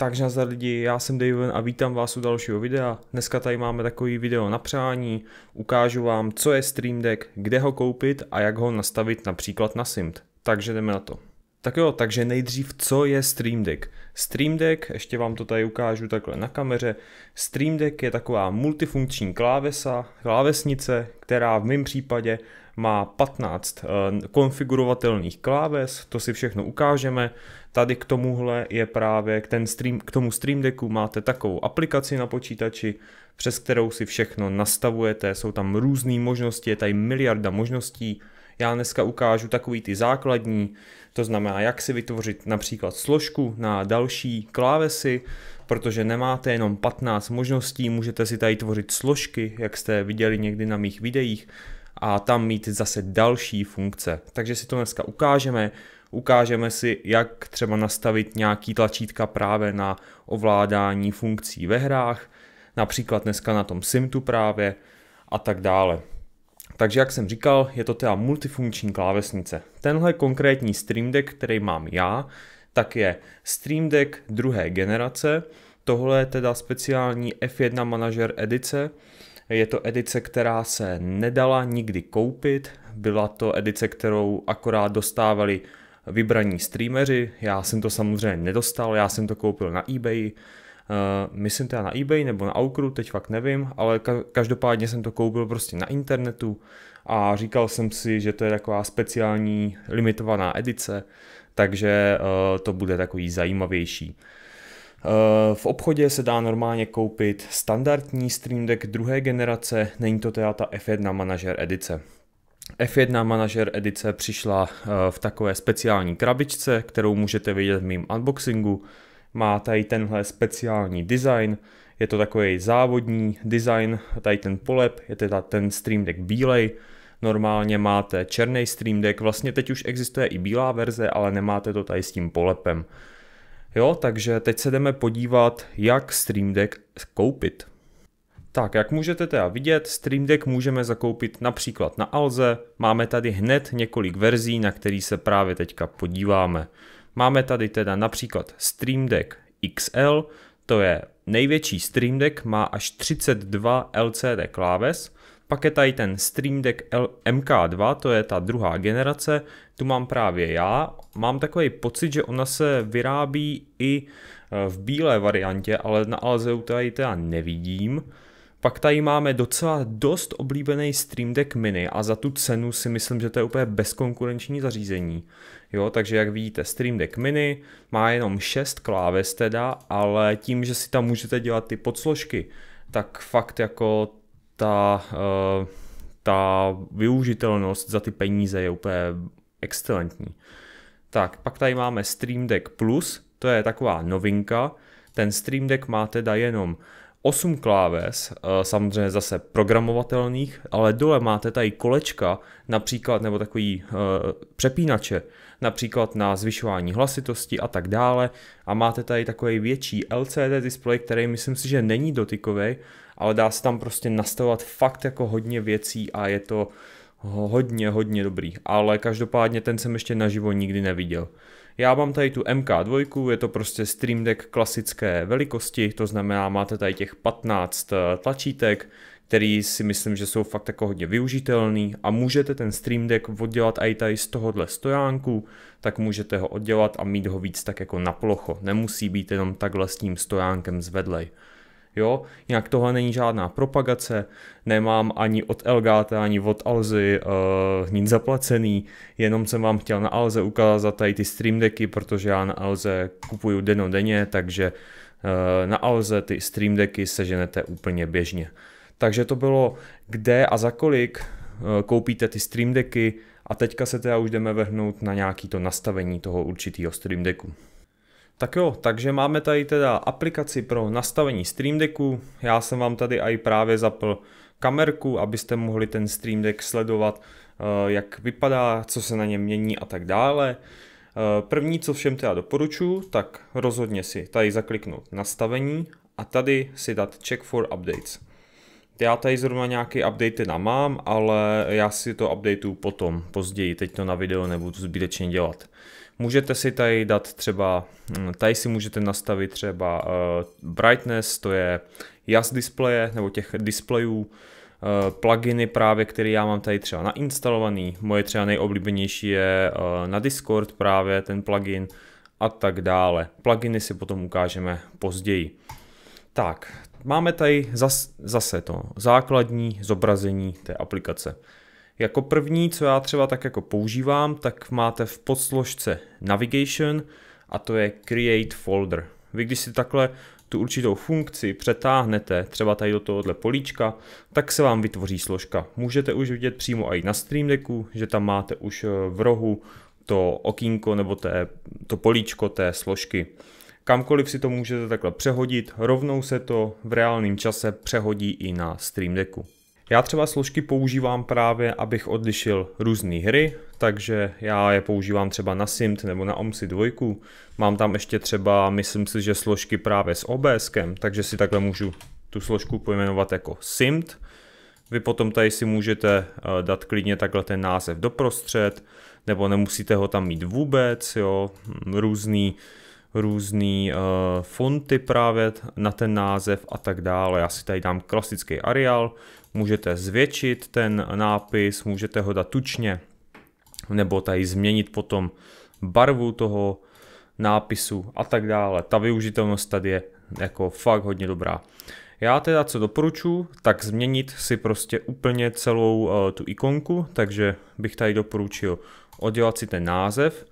Takže nazdar lidi, já jsem Daven a vítám vás u dalšího videa. Dneska tady máme takový video na přání, ukážu vám, co je Stream Deck, kde ho koupit a jak ho nastavit například na SIMT. Takže jdeme na to. Tak jo, takže nejdřív, co je Stream Deck? Stream Deck, ještě vám to tady ukážu takhle na kameře. Stream Deck je taková multifunkční klávesa, klávesnice, která v mém případě má 15 eh, konfigurovatelných kláves, to si všechno ukážeme. Tady k tomuhle je právě k, ten stream, k tomu Stream Decku máte takovou aplikaci na počítači, přes kterou si všechno nastavujete, jsou tam různé možnosti, je tady miliarda možností. Já dneska ukážu takový ty základní, to znamená, jak si vytvořit například složku na další klávesy, protože nemáte jenom 15 možností, můžete si tady tvořit složky, jak jste viděli někdy na mých videích, a tam mít zase další funkce. Takže si to dneska ukážeme. Ukážeme si, jak třeba nastavit nějaký tlačítka právě na ovládání funkcí ve hrách, například dneska na tom Simtu právě a tak dále. Takže jak jsem říkal, je to teda multifunkční klávesnice. Tenhle konkrétní Stream Deck, který mám já, tak je Stream Deck druhé generace, tohle je teda speciální F1 Manager edice, je to edice, která se nedala nikdy koupit, byla to edice, kterou akorát dostávali vybraní streameři, já jsem to samozřejmě nedostal, já jsem to koupil na eBay, Uh, myslím teda na eBay nebo na Aukru, teď fakt nevím, ale ka- každopádně jsem to koupil prostě na internetu a říkal jsem si, že to je taková speciální limitovaná edice, takže uh, to bude takový zajímavější. Eh, v obchodě se dá normálně koupit standardní Stream Deck druhé generace, není to teda ta F1 Manager edice. F1 Manager edice přišla eh, v takové speciální krabičce, kterou můžete vidět v mém unboxingu. Má tady tenhle speciální design, je to takový závodní design, tady ten polep, je teda ten Stream Deck bílej, normálně máte černý Stream Deck, vlastně teď už existuje i bílá verze, ale nemáte to tady s tím polepem. Jo, takže teď se jdeme podívat, jak Stream Deck koupit. Tak, jak můžete teda vidět, Stream Deck můžeme zakoupit například na Alze. Máme tady hned několik verzí, na který se právě teďka podíváme. Máme tady teda například Stream Deck XL, to je největší Stream Deck, má až 32 LCD kláves, pak je tady ten Stream Deck MK2, to je ta druhá generace, tu mám právě já. Mám takový pocit, že ona se vyrábí i eh, v bílé variantě, ale na Alzeu tady teda nevidím. Pak tady máme docela dost oblíbený Stream Deck Mini a za tu cenu si myslím, že to je úplně bezkonkurenční zařízení. Jo, takže jak vidíte, Stream Deck Mini má jenom 6 kláves teda, ale tím, že si tam můžete dělat ty podsložky, tak fakt jako ta, eh, ta využitelnost za ty peníze je úplně excelentní. Tak, pak tady máme Stream Deck Plus, to je taková novinka. Ten Stream Deck má teda jenom 8 kláves, eh, samozřejmě zase programovatelných, ale dole máte tady kolečka, například nebo takový uh, přepínače, například na zvyšování hlasitosti a tak dále. A máte tady takový větší LCD displej, který myslím si, že není dotykový, ale dá se tam prostě nastavovat fakt jako hodně věcí a je to hodně, hodně dobrý, ale každopádně ten jsem ještě naživo nikdy neviděl. Já mám tady tu MK2, je to prostě Stream Deck klasické velikosti, to znamená máte tady těch 15 eh, tlačítek, který si myslím, že jsou fakt jako hodně využitelný a můžete ten Stream Deck oddělat i tady z tohohle stojánku, tak můžete ho oddělat a mít ho víc tak jako na plocho. Nemusí být jenom takhle s tím stojánkem zvedlej. Jo, jinak tohle není žádná propagace, nemám ani od Elgáta, ani od Alzy uh, nic zaplacený, jenom jsem vám chtěl na Alze ukázat tady ty stream decky, protože já na Alze kupuju denně, takže uh, na Alze ty stream decky seženete úplně běžně. Takže to bylo kde a za kolik uh, koupíte ty stream decky a teďka se teda už jdeme vrhnout na nějaký to nastavení toho určitého stream decku. Tak jo, takže máme tady teda aplikaci pro nastavení Stream Decku. Já jsem vám tady i právě zapl kamerku, abyste mohli ten Stream Deck sledovat, eh, jak vypadá, co se na něm mění a tak dále. Eh, první, co všem teda doporučuji, tak rozhodně si tady zakliknout nastavení a tady si dát check for updates. Já tady zrovna nějaký update na mám, ale já si to updateu potom, později, teď to na video nebudu zbytečně dělat. Můžete si tady dát třeba, hm, tady si můžete nastavit třeba eh, brightness, to je jas displeje nebo těch displejů, eh, pluginy právě, které já mám tady třeba nainstalovaný. Moje třeba nejoblíbenější je eh, na Discord právě ten plugin a tak dále. Pluginy si potom ukážeme později. Tak, máme tady zase to základní zobrazení té aplikace. Jako první, co já třeba tak jako používám, tak máte v podsložce Navigation a to je Create Folder. Vy když si takhle tu určitou funkci přetáhnete třeba tady do tohohle políčka, tak se vám vytvoří složka. Můžete už vidět přímo i na Stream Decku, že tam máte už eh, v rohu to okýnko nebo té, to políčko té složky. Kamkoliv si to můžete takhle přehodit, rovnou se to v reálném čase přehodí i na Stream Decku. Já třeba složky používám právě, abych odlišil různé hry, takže já je používám třeba na Simt nebo na OMSI 2. Mám tam ještě třeba, myslím si, že složky právě s OBSkem, takže si takhle můžu tu složku pojmenovat jako Simt. Vy potom tady si můžete eh, dát klidně takhle ten název doprostřed, nebo nemusíte ho tam mít vůbec, jo, hm, různý, různý e, fonty právě na ten název a tak dále. Já si tady dám klasický Arial, můžete zvětšit ten nápis, můžete ho dát tučně, nebo tady změnit potom barvu toho nápisu a tak dále. Ta využitelnost tady je jako fakt hodně dobrá. Já teda co doporučuji, tak změnit si prostě úplně celou uh, tu ikonku, takže bych tady doporučil oddělat si ten název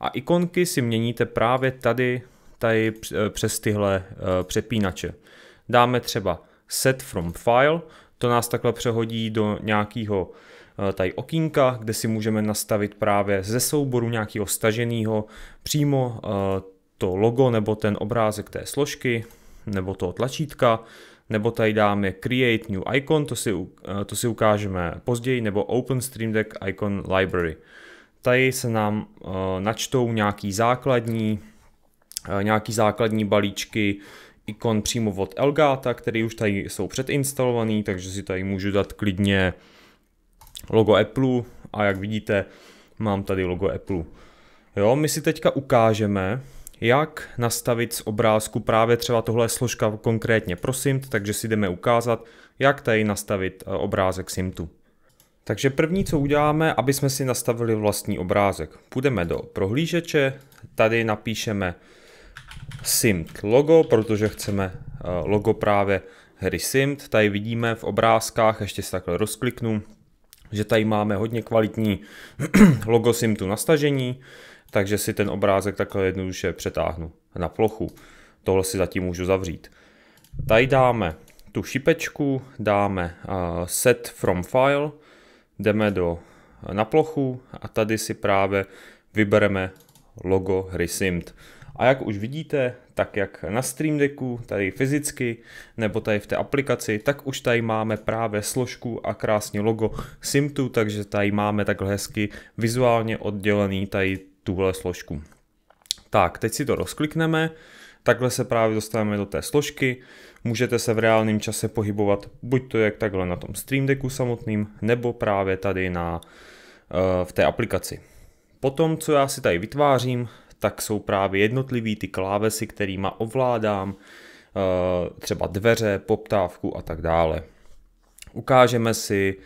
a ikonky si měníte právě tady, tady eh, přes tyhle uh, přepínače. Dáme třeba set from file, to nás takhle přehodí do nějakého eh, tady okýnka, kde si můžeme nastavit právě ze souboru nějakého staženého přímo eh, to logo nebo ten obrázek té složky nebo toho tlačítka, nebo tady dáme Create New Icon, to si, eh, to si ukážeme později, nebo Open Stream Deck Icon Library. Tady se nám načtou nějaký základní, nějaký základní balíčky, ikon přímo od Elgata, který už tady jsou předinstalovaný, takže si tady můžu dát klidně logo Apple a jak vidíte, mám tady logo Apple. Jo, my si teďka ukážeme, jak nastavit z obrázku právě třeba tohle složka konkrétně pro SIMT, takže si jdeme ukázat, jak tady nastavit eh, obrázek SIMTu. Takže první, co uděláme, aby jsme si nastavili vlastní obrázek. Půjdeme do prohlížeče, tady napíšeme Simt logo, protože chceme eh, logo právě hry Simt. Tady vidíme v obrázkách, ještě si takhle rozkliknu, že tady máme hodně kvalitní logo Simtu na stažení, takže si ten obrázek takhle jednoduše přetáhnu na plochu. Tohle si zatím můžu zavřít. Tady dáme tu šipečku, dáme eh, set from file, jdeme do, eh, na plochu a tady si právě vybereme logo hry Simt. A jak už vidíte, tak jak na Stream Decku, tady fyzicky, nebo tady v té aplikaci, tak už tady máme právě složku a krásně logo Simtu, takže tady máme takhle hezky vizuálně oddělený tady tuhle složku. Tak, teď si to rozklikneme, takhle se právě dostaneme do té složky, můžete se v reálném čase pohybovat buď to jak takhle na tom Stream Decku samotným, nebo právě tady na, eh, v té aplikaci. Potom, co já si tady vytvářím, tak jsou právě jednotlivý ty klávesy, kterými ovládám eh, třeba dveře, poptávku a tak dále. Ukážeme si,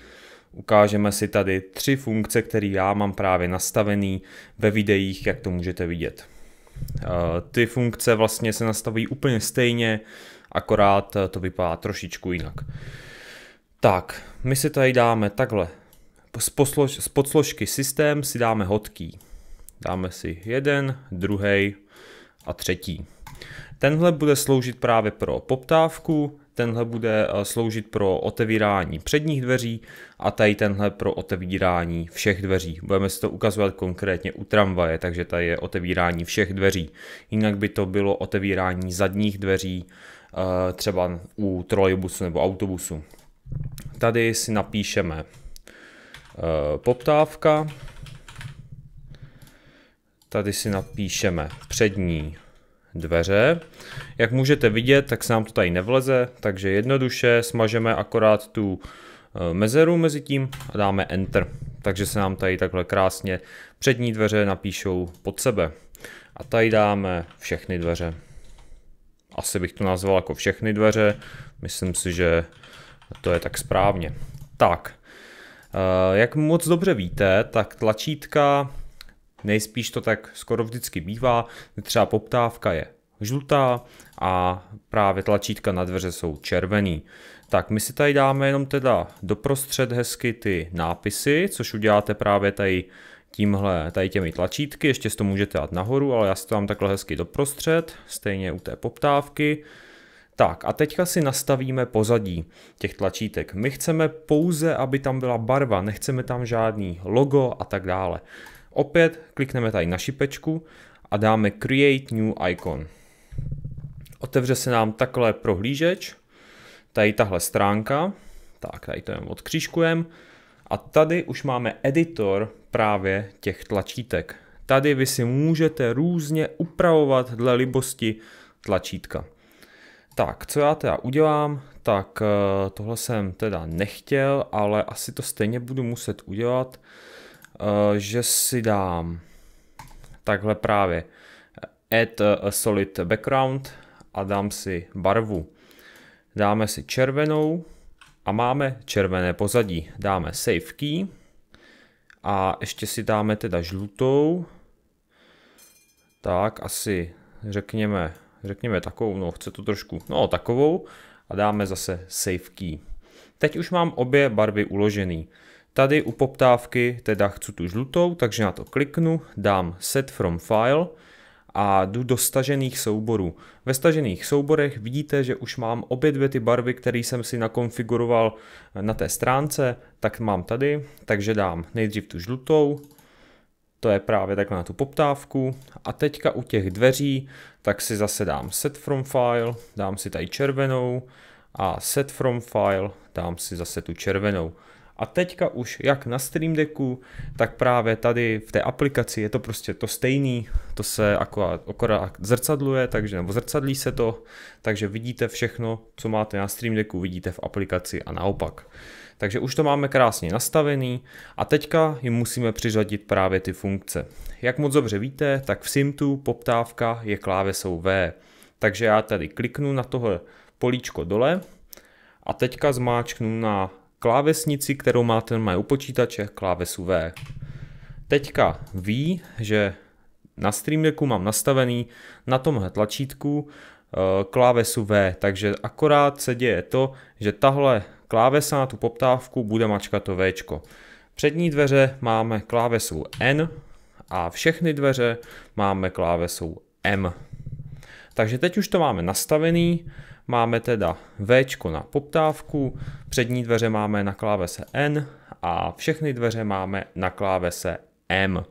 ukážeme si tady tři funkce, které já mám právě nastavený ve videích, jak to můžete vidět. Eh, ty funkce vlastně se nastavují úplně stejně, akorát eh, to vypadá trošičku jinak. Tak, my si tady dáme takhle. z podsložky systém si dáme hotkey. Dáme si jeden, druhý a třetí. Tenhle bude sloužit právě pro poptávku, tenhle bude eh, sloužit pro otevírání předních dveří a tady tenhle pro otevírání všech dveří. Budeme si to ukazovat konkrétně u tramvaje, takže tady je otevírání všech dveří. Jinak by to bylo otevírání zadních dveří eh, třeba u trolejbusu nebo autobusu. Tady si napíšeme eh, poptávka, Tady si napíšeme přední dveře. Jak můžete vidět, tak se nám to tady nevleze, takže jednoduše smažeme akorát tu eh, mezeru mezi tím a dáme Enter. Takže se nám tady takhle krásně přední dveře napíšou pod sebe. A tady dáme všechny dveře. Asi bych to nazval jako všechny dveře. Myslím si, že to je tak správně. Tak, eh, jak moc dobře víte, tak tlačítka Nejspíš to tak skoro vždycky bývá, třeba poptávka je žlutá a právě tlačítka na dveře jsou červený. Tak my si tady dáme jenom teda doprostřed hezky ty nápisy, což uděláte právě tady tímhle, tady těmi tlačítky, ještě si to můžete dát nahoru, ale já si to dám takhle hezky doprostřed, stejně u té poptávky. Tak a teďka si nastavíme pozadí těch tlačítek. My chceme pouze, aby tam byla barva, nechceme tam žádný logo a tak dále. Opět klikneme tady na šipečku a dáme Create New Icon. Otevře se nám takhle prohlížeč, tady tahle stránka, tak tady to jen odkřížkujeme a tady už máme editor právě těch tlačítek. Tady vy si můžete různě upravovat dle libosti tlačítka. Tak, co já teda udělám, tak eh, tohle jsem teda nechtěl, ale asi to stejně budu muset udělat. Eh, že si dám takhle právě add a solid background a dám si barvu. Dáme si červenou a máme červené pozadí. Dáme save key a ještě si dáme teda žlutou. Tak asi řekněme, řekněme takovou, no chce to trošku, no takovou a dáme zase save key. Teď už mám obě barvy uložený. Tady u poptávky teda chci tu žlutou, takže na to kliknu, dám set from file a jdu do stažených souborů. Ve stažených souborech vidíte, že už mám obě dvě ty barvy, které jsem si nakonfiguroval na té stránce, tak mám tady, takže dám nejdřív tu žlutou, to je právě takhle na tu poptávku a teďka u těch dveří, tak si zase dám set from file, dám si tady červenou a set from file, dám si zase tu červenou. A teďka už jak na Stream Decku, tak právě tady v té aplikaci je to prostě to stejný, to se akorát, akorát zrcadluje, takže, nebo zrcadlí se to, takže vidíte všechno, co máte na Stream Decku, vidíte v aplikaci a naopak. Takže už to máme krásně nastavený a teďka jim musíme přiřadit právě ty funkce. Jak moc dobře víte, tak v Simtu poptávka je klávesou V. Takže já tady kliknu na tohle políčko dole a teďka zmáčknu na klávesnici, kterou má ten mají u počítače, klávesu V. Teďka ví, že na Stream Decku mám nastavený na tomhle tlačítku eh, klávesu V, takže akorát se děje to, že tahle klávesa na tu poptávku bude mačkat to V. Přední dveře máme klávesu N a všechny dveře máme klávesou M. Takže teď už to máme nastavený máme teda V na poptávku, přední dveře máme na klávese N a všechny dveře máme na klávese M.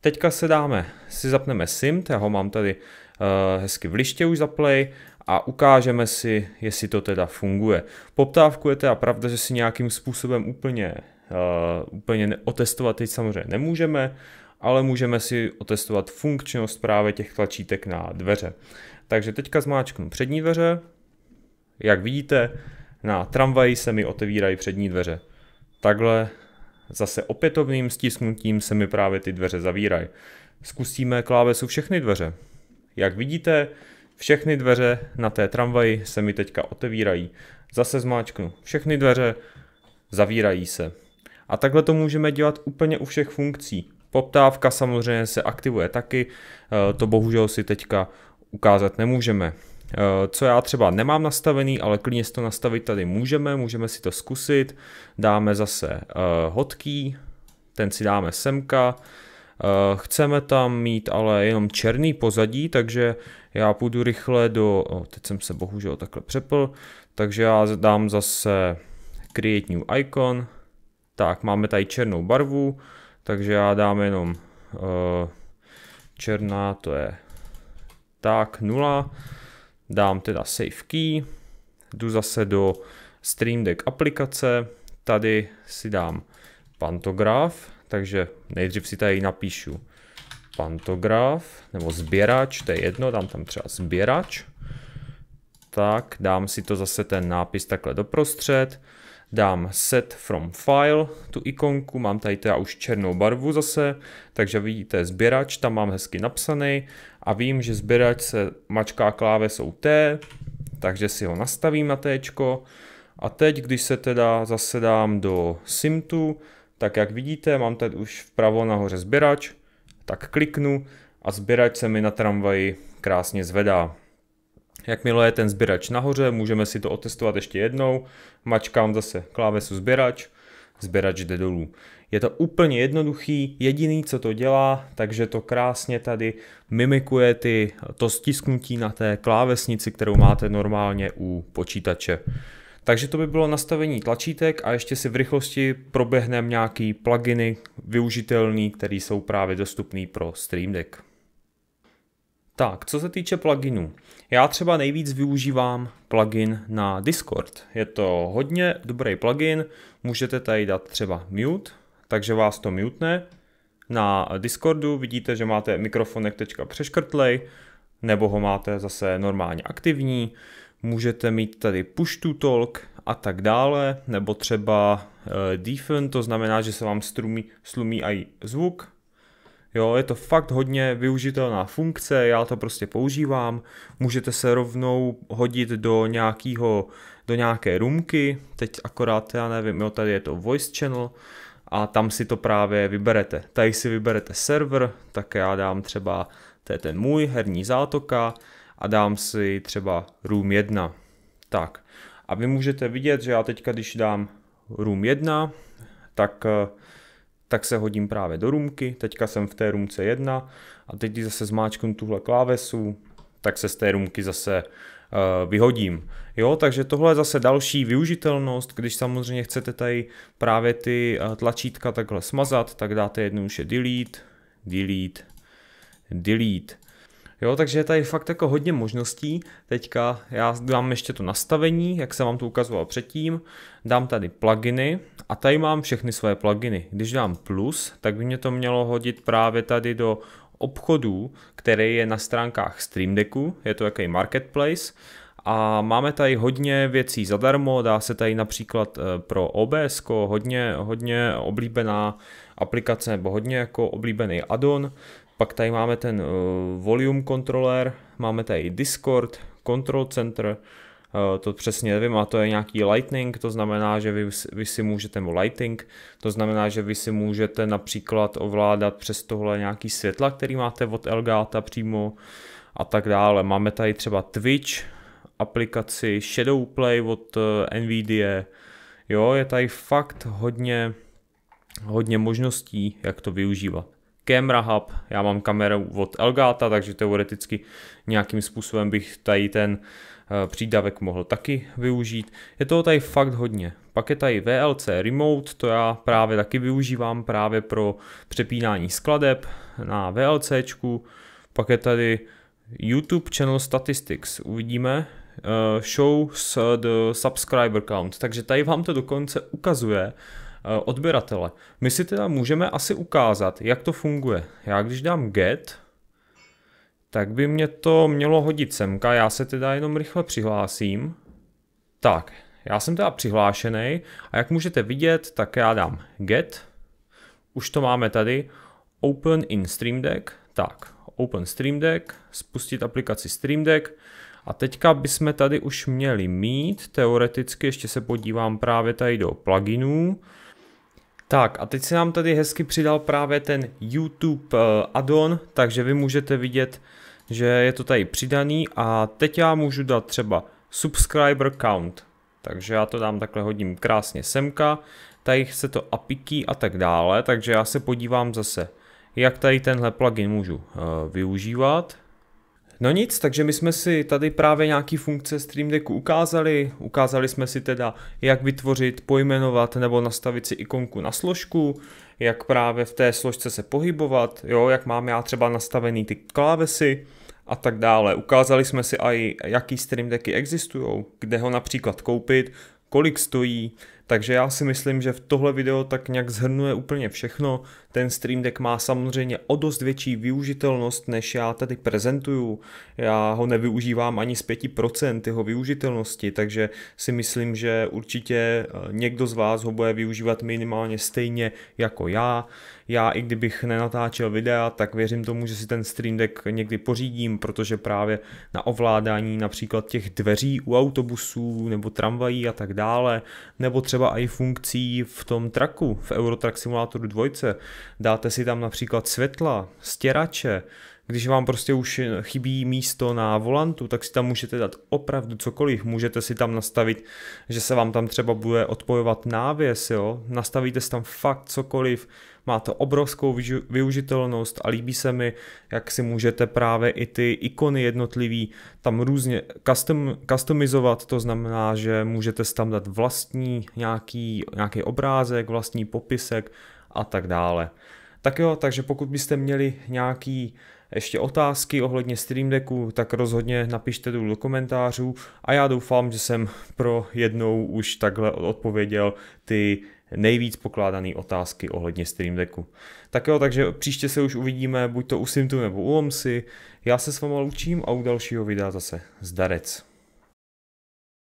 Teďka se dáme, si zapneme SIM, já ho mám tady uh, hezky v liště už play a ukážeme si, jestli to teda funguje. Poptávku je teda pravda, že si nějakým způsobem úplně, uh, úplně otestovat teď samozřejmě nemůžeme, ale můžeme si otestovat funkčnost právě těch tlačítek na dveře. Takže teďka zmáčknu přední dveře, jak vidíte, na tramvaji se mi otevírají přední dveře. Takhle zase opětovným stisknutím se mi právě ty dveře zavírají. Zkusíme klávesu všechny dveře. Jak vidíte, všechny dveře na té tramvaji se mi teďka otevírají. Zase zmáčknu všechny dveře, zavírají se. A takhle to můžeme dělat úplně u všech funkcí. Poptávka samozřejmě se aktivuje taky, e, to bohužel si teďka ukázat nemůžeme. Eh, co já třeba nemám nastavený, ale klidně si to nastavit tady můžeme, můžeme si to zkusit. Dáme zase eh, hotký, ten si dáme semka. Eh, chceme tam mít ale jenom černý pozadí, takže já půjdu rychle do, teď jsem se bohužel takhle přepl, takže já dám zase create new icon, tak máme tady černou barvu, takže já dám jenom černá, to je tak, nula dám teda save key, jdu zase do Stream Deck aplikace, tady si dám pantograf, takže nejdřív si tady napíšu pantograf, nebo sběrač, to je jedno, dám tam třeba sběrač, tak dám si to zase ten nápis takhle doprostřed, dám set from file, tu ikonku, mám tady teda už černou barvu zase, takže vidíte sběrač, tam mám hezky napsaný a vím, že sběrač se mačká klávesou T, takže si ho nastavím na T. A teď, když se teda zase dám do Simtu, tak jak vidíte, mám tady už vpravo nahoře sběrač, tak kliknu a sběrač se mi na tramvaji krásně zvedá. Jakmile je ten sběrač nahoře, můžeme si to otestovat ještě jednou. Mačkám zase klávesu sběrač, sběrač jde dolů. Je to úplně jednoduchý, jediný, co to dělá, takže to krásně tady mimikuje ty, to stisknutí na té klávesnici, kterou máte normálně u počítače. Takže to by bylo nastavení tlačítek a ještě si v rychlosti proběhneme nějaký pluginy využitelný, které jsou právě dostupné pro Stream Deck. Tak, co se týče pluginů, já třeba nejvíc využívám plugin na Discord. Je to hodně dobrý plugin, můžete tady dát třeba mute, takže vás to mutne. Na Discordu vidíte, že máte mikrofonek tečka přeškrtlej, nebo ho máte zase normálně aktivní, můžete mít tady push to talk a tak dále, nebo třeba eh, defen, to znamená, že se vám strumí, slumí i zvuk, Jo, je to fakt hodně využitelná funkce, já to prostě používám. Můžete se rovnou hodit do nějakého, do nějaké rumky, teď akorát já nevím, jo, tady je to voice channel a tam si to právě vyberete. Tady si vyberete server, tak já dám třeba, to je ten můj, herní zátoka a dám si třeba room 1. Tak a vy můžete vidět, že já teďka, když dám room 1, tak uh, tak se hodím právě do růmky, teďka jsem v té růmce 1 a teď když zase zmáčknu tuhle klávesu, tak se z té růmky zase eh, vyhodím. Jo, takže tohle je zase další využitelnost, když samozřejmě chcete tady právě ty eh, tlačítka takhle smazat, tak dáte jednoduše delete, delete, delete. Jo, takže je tady fakt jako hodně možností. Teďka já dám ještě to nastavení, jak jsem vám to ukazoval předtím. Dám tady pluginy a tady mám všechny své pluginy. Když dám plus, tak by mě to mělo hodit právě tady do obchodů, který je na stránkách Stream Decku, je to jaký marketplace a máme tady hodně věcí zadarmo, dá se tady například eh, pro OBS hodně, hodně oblíbená aplikace nebo hodně jako oblíbený addon, pak tady máme ten eh, volume controller, máme tady Discord, control center, eh, to přesně nevím, a to je nějaký lightning, to znamená, že vy, vy si můžete, nebo lighting, to znamená, že vy si můžete například ovládat přes tohle nějaký světla, který máte od Elgata přímo a tak dále. Máme tady třeba Twitch, aplikaci Shadowplay od eh, NVIDIA, jo, je tady fakt hodně, hodně možností, jak to využívat. Camera Hub, já mám kameru od Elgata, takže teoreticky nějakým způsobem bych tady ten eh, přídavek mohl taky využít. Je toho tady fakt hodně. Pak je tady VLC Remote, to já právě taky využívám právě pro přepínání skladeb na VLCčku. Pak je tady YouTube Channel Statistics, uvidíme, eh, show eh, the subscriber count. Takže tady vám to dokonce ukazuje, Eh, odběratele. My si teda můžeme asi ukázat, jak to funguje. Já když dám get, tak by mě to mělo hodit semka, já se teda jenom rychle přihlásím. Tak, já jsem teda přihlášený a jak můžete vidět, tak já dám get, už to máme tady, open in Stream Deck, tak, open Stream Deck, spustit aplikaci Stream Deck a teďka bychom tady už měli mít, teoreticky ještě se podívám právě tady do pluginů, tak a teď se nám tady hezky přidal právě ten YouTube eh, add-on, takže vy můžete vidět, že je to tady přidaný a teď já můžu dát třeba subscriber count. Takže já to dám takhle hodím krásně semka, tady se to apiky a tak dále, takže já se podívám zase, jak tady tenhle plugin můžu eh, využívat. No nic, takže my jsme si tady právě nějaký funkce Stream Decku ukázali. Ukázali jsme si teda, jak vytvořit, pojmenovat nebo nastavit si ikonku na složku, jak právě v té složce se pohybovat, jo, jak mám já třeba nastavený ty klávesy a tak dále. Ukázali jsme si i, jaký Stream Decky existují, kde ho například koupit, kolik stojí, takže já si myslím, že v tohle video tak nějak zhrnuje úplně všechno. Ten Stream Deck má samozřejmě o dost větší využitelnost, než já tady prezentuju. Já ho nevyužívám ani z 5% jeho využitelnosti, takže si myslím, že určitě eh, někdo z vás ho bude využívat minimálně stejně jako já. Já i kdybych nenatáčel videa, tak věřím tomu, že si ten Stream Deck někdy pořídím, protože právě na ovládání například těch dveří u autobusů nebo tramvají a tak dále, nebo třeba třeba i funkcí v tom traku, v Eurotrack Simulatoru 2. Dáte si tam například světla, stěrače, když vám prostě už chybí místo na volantu, tak si tam můžete dát opravdu cokoliv. Můžete si tam nastavit, že se vám tam třeba bude odpojovat návěs, jo? nastavíte si tam fakt cokoliv. Má to obrovskou využitelnost a líbí se mi, jak si můžete právě i ty ikony jednotlivý tam různě custom, customizovat, to znamená, že můžete tam dát vlastní nějaký, nějaký obrázek, vlastní popisek a tak dále. Tak jo, takže pokud byste měli nějaký ještě otázky ohledně Stream Decku, tak rozhodně napište tu do komentářů a já doufám, že jsem pro jednou už takhle odpověděl ty nejvíc pokládané otázky ohledně Stream Decku. Tak jo, takže příště se už uvidíme buď to u Simtu nebo u Omsi. Já se s váma loučím a u dalšího videa zase zdarec.